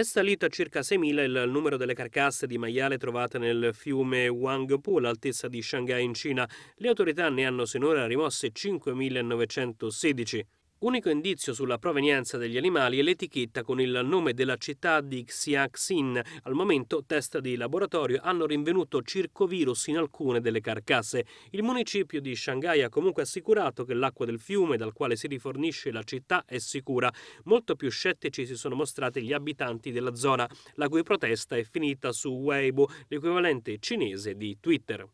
È salito a circa 6.000 il numero delle carcasse di maiale trovate nel fiume Wangpu, all'altezza di Shanghai in Cina. Le autorità ne hanno sinora rimosse 5.916. Unico indizio sulla provenienza degli animali è l'etichetta con il nome della città di Xiaxin. Al momento test di laboratorio hanno rinvenuto circovirus in alcune delle carcasse. Il municipio di Shanghai ha comunque assicurato che l'acqua del fiume dal quale si rifornisce la città è sicura. Molto più scettici si sono mostrati gli abitanti della zona, la cui protesta è finita su Weibo, l'equivalente cinese di Twitter.